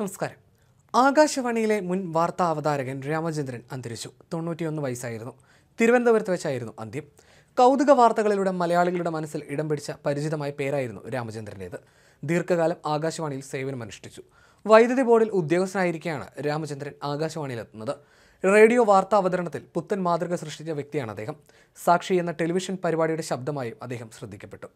നമസ്കാരം ആകാശവാണിയിലെ മുൻ വാർത്താ അവതാരകൻ രാമചന്ദ്രൻ അന്തരിച്ചു തൊണ്ണൂറ്റിയൊന്ന് വയസ്സായിരുന്നു തിരുവനന്തപുരത്ത് വെച്ചായിരുന്നു അന്ത്യം കൗതുക വാർത്തകളിലൂടെ മലയാളികളുടെ മനസ്സിൽ ഇടം പിടിച്ച പരിചിതമായ പേരായിരുന്നു രാമചന്ദ്രൻ്റേത് ദീർഘകാലം ആകാശവാണിയിൽ സേവനമനുഷ്ഠിച്ചു വൈദ്യുതി ബോർഡിൽ ഉദ്യോഗസ്ഥനായിരിക്കെയാണ് രാമചന്ദ്രൻ ആകാശവാണിയിലെത്തുന്നത് റേഡിയോ വാർത്താ അവതരണത്തിൽ പുത്തൻ മാതൃക സൃഷ്ടിച്ച വ്യക്തിയാണ് അദ്ദേഹം സാക്ഷി എന്ന ടെലിവിഷൻ പരിപാടിയുടെ ശബ്ദമായും അദ്ദേഹം ശ്രദ്ധിക്കപ്പെട്ടു